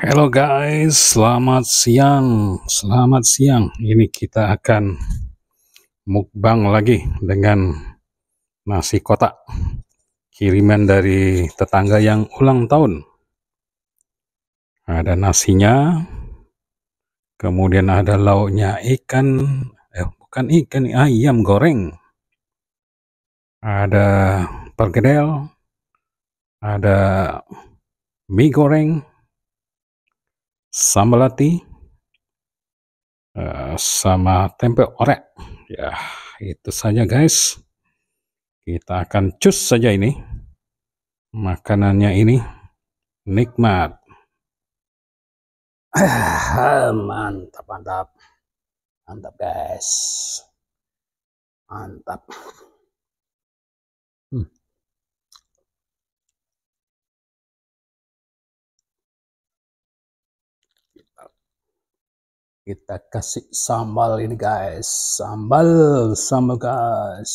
Hello guys, selamat siang. Selamat siang. Ini kita akan mukbang lagi dengan nasi kotak kiriman dari tetangga yang ulang tahun. Ada nasinya, kemudian ada lauknya ikan, eh bukan ikan, ayam goreng. Ada perkedel. ada mie goreng, samelati uh, eh, sama tempe orek ya itu saja guys kita akan cus saja ini makanannya ini nikmat ah, mantap mantap mantap guys mantap kita kita kasih sambal ini guys sambal sambal guys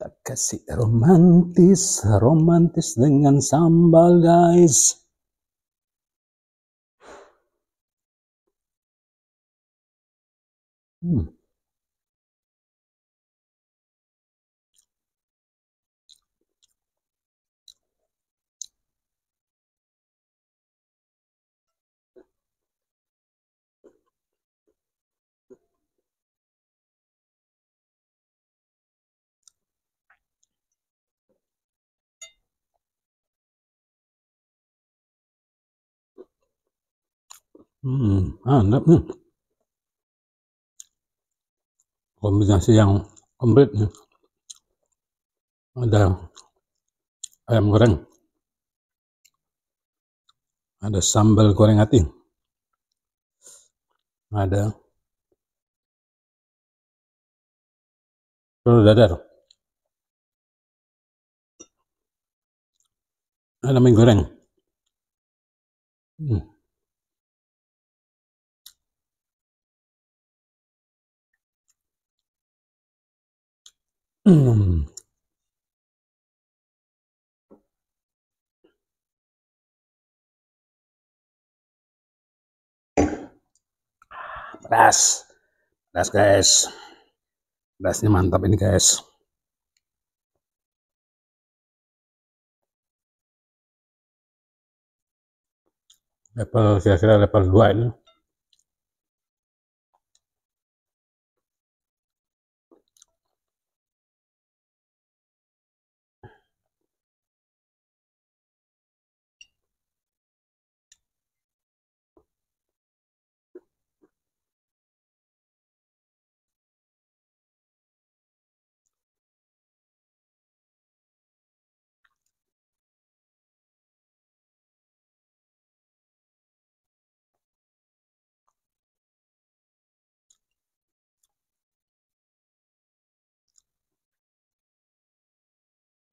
kita kasih romantis romantis dengan sambal guys hmm. Hmm, mantap ah, hmm. Kombinasi yang komplit nih. Ada ayam goreng. Ada sambal goreng ati. Ada telur dadar. Ada mie goreng. Hmm. Beras, hmm. beras guys. berasnya mantap ini guys. Level kira-kira level 2 ini.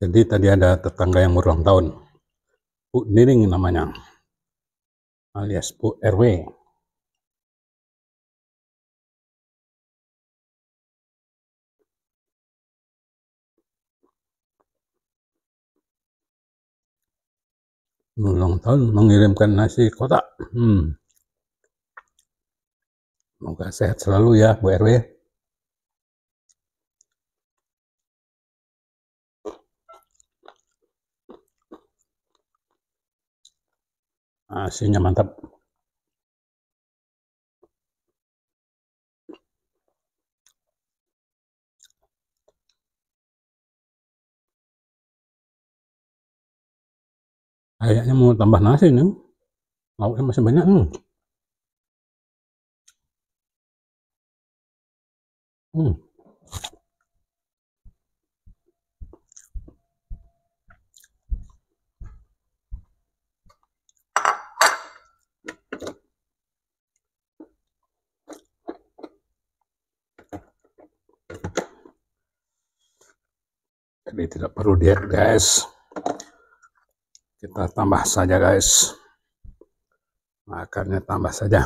Jadi tadi ada tetangga yang berulang tahun. Bu Nining namanya. Alias Bu RW. ulang tahun mengirimkan nasi kotak. Hmm. Semoga sehat selalu ya Bu RW. hasilnya ah, mantap kayaknya mau tambah nasi nih lauknya masih banyak nih hmm. hmm. jadi tidak perlu diet guys kita tambah saja guys akarnya tambah saja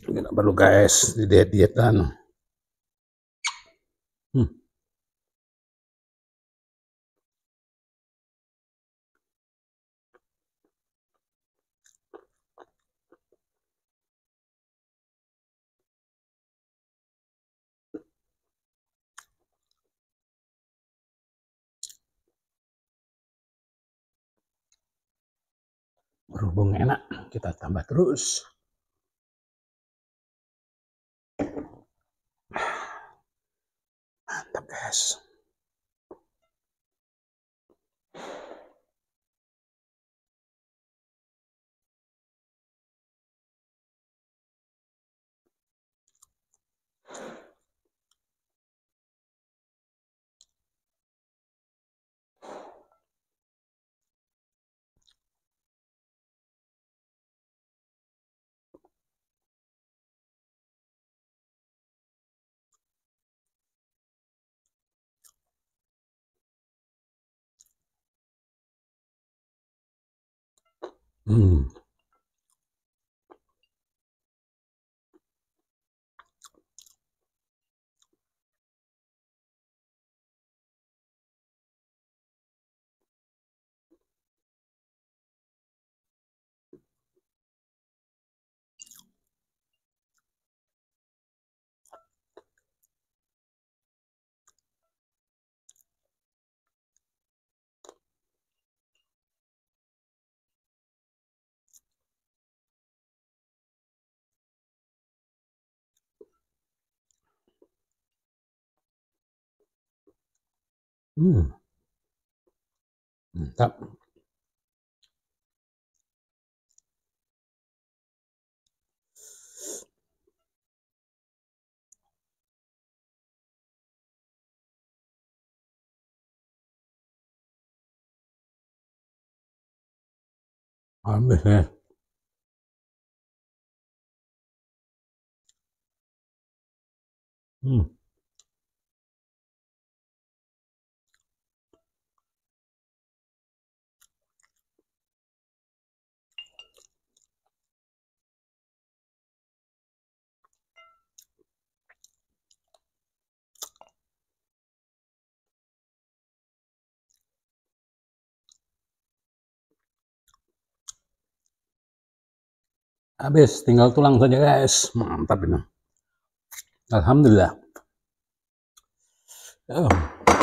tidak perlu guys di diet-dietan berhubung enak kita tambah terus mantap guys Mm. Mm. That. I'm here. Mm. habis tinggal tulang saja guys mantap ini alhamdulillah oh.